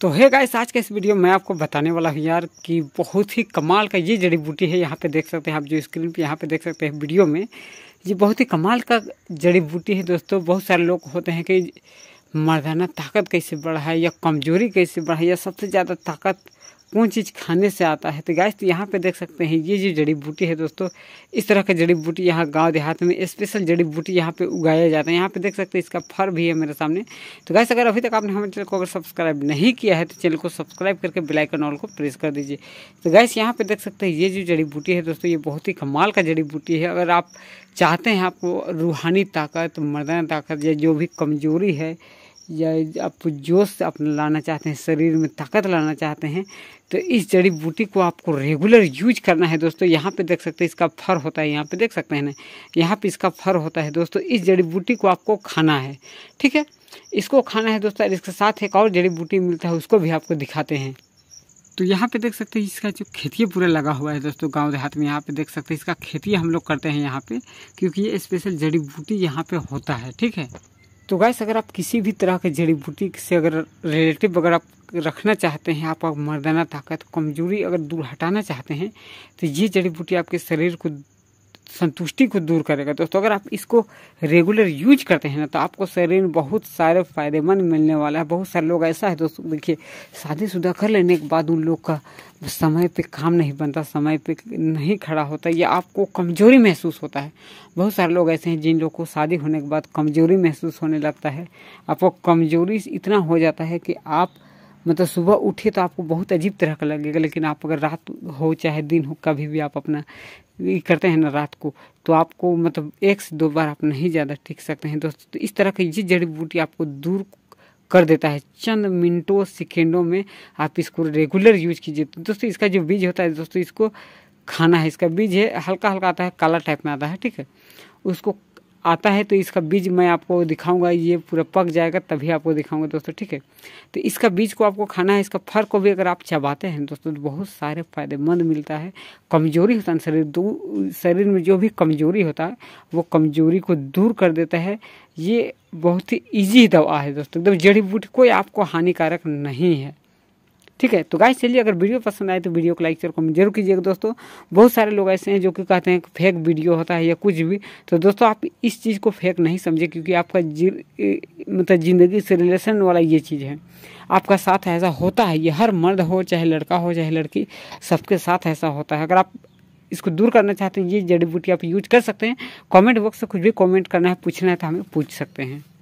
तो है गाइस आज के इस वीडियो में आपको बताने वाला हूँ यार कि बहुत ही कमाल का ये जड़ी बूटी है यहाँ पे देख सकते हैं आप जो स्क्रीन पे यहाँ पे देख सकते हैं वीडियो में ये बहुत ही कमाल का जड़ी बूटी है दोस्तों बहुत सारे लोग होते हैं कि मर्दाना ताकत कैसे बढ़ाए या कमजोरी कैसे बढ़ाए या सबसे ज़्यादा ताकत कौन चीज़ खाने से आता है तो गैस तो यहाँ पे देख सकते हैं ये जो जड़ी बूटी है दोस्तों इस तरह का जड़ी बूटी यहाँ गांव देहात में स्पेशल जड़ी बूटी यहाँ पे उगाया जाता है यहाँ पे देख सकते हैं इसका फर भी है मेरे सामने तो गैस अगर अभी तक आपने हमारे चैनल को अगर सब्सक्राइब नहीं किया है तो चैनल को सब्सक्राइब करके बेलाइकन ऑल को प्रेस कर दीजिए तो गैस यहाँ पर देख सकते हैं ये जो जड़ी बूटी है दोस्तों ये बहुत ही कमाल का जड़ी बूटी है अगर आप चाहते हैं आपको रूहानी ताकत मर्दाना ताकत या जो भी कमजोरी है या आप जोश अपना लाना चाहते हैं शरीर में ताकत लाना चाहते हैं तो इस जड़ी बूटी को आपको रेगुलर यूज करना है दोस्तों यहाँ पे देख सकते हैं इसका फर होता है यहाँ पे देख सकते हैं ना यहाँ पे इसका फर होता है दोस्तों इस जड़ी बूटी को आपको खाना है ठीक है इसको खाना है दोस्तों इसके साथ एक और जड़ी बूटी मिलता है उसको भी आपको दिखाते हैं तो यहाँ पे देख सकते हैं इसका जो खेती पूरा लगा हुआ है दोस्तों गांव देहात में यहाँ पे देख सकते हैं इसका खेती हम लोग करते हैं यहाँ पे क्योंकि ये स्पेशल जड़ी बूटी यहाँ पे होता है ठीक है तो गैस अगर आप किसी भी तरह के जड़ी बूटी से अगर रिलेटिव अगर आप रखना चाहते हैं आप मर्दाना ताकत कमजोरी अगर दूर हटाना चाहते हैं तो ये जड़ी बूटी आपके शरीर को संतुष्टि को दूर करेगा दोस्तों अगर आप इसको रेगुलर यूज करते हैं ना तो आपको शरीर में बहुत सारे फायदेमंद मिलने वाला है बहुत सारे लोग ऐसा है दोस्तों देखिए शादीशुदा कर लेने के बाद उन लोग का समय पे काम नहीं बनता समय पे नहीं खड़ा होता या आपको कमजोरी महसूस होता है बहुत सारे लोग ऐसे हैं जिन लोग को शादी होने के बाद कमजोरी महसूस होने लगता है आपको कमजोरी इतना हो जाता है कि आप मतलब सुबह उठे तो आपको बहुत अजीब तरह का लगेगा लेकिन आप अगर रात हो चाहे दिन हो कभी भी आप अपना करते हैं ना रात को तो आपको मतलब एक से दो बार आप नहीं ज़्यादा टिक सकते हैं दोस्तों तो इस तरह की ये जड़ी बूटी आपको दूर कर देता है चंद मिनटों सेकेंडों में आप इसको रेगुलर यूज कीजिए तो दोस्तों इसका जो बीज होता है दोस्तों इसको खाना है इसका बीज है हल्का हल्का आता है काला टाइप में आता है ठीक है उसको आता है तो इसका बीज मैं आपको दिखाऊंगा ये पूरा पक जाएगा तभी आपको दिखाऊंगा दोस्तों ठीक है तो इसका बीज को आपको खाना है इसका फर को भी अगर आप चबाते हैं दोस्तों तो बहुत सारे फायदेमंद मिलता है कमजोरी होता है शरीर दो शरीर में जो भी कमजोरी होता है वो कमजोरी को दूर कर देता है ये बहुत ही ईजी दवा है दोस्तों एकदम जड़ी बूटी कोई आपको हानिकारक नहीं है ठीक है तो गाय चलिए अगर वीडियो पसंद आए तो वीडियो को लाइक शेयर कमेंट जरूर कीजिएगा दोस्तों बहुत सारे लोग ऐसे हैं जो कि कहते हैं कि फेक वीडियो होता है या कुछ भी तो दोस्तों आप इस चीज़ को फेक नहीं समझे क्योंकि आपका जी मतलब ज़िंदगी से रिलेशन वाला ये चीज़ है आपका साथ ऐसा होता है ये हर मर्द हो चाहे लड़का हो चाहे लड़की सबके साथ ऐसा होता है अगर आप इसको दूर करना चाहते हैं ये जड़ी बूटी आप यूज कर सकते हैं कमेंट बॉक्स से कुछ भी कमेंट करना है पूछना है तो हमें पूछ सकते हैं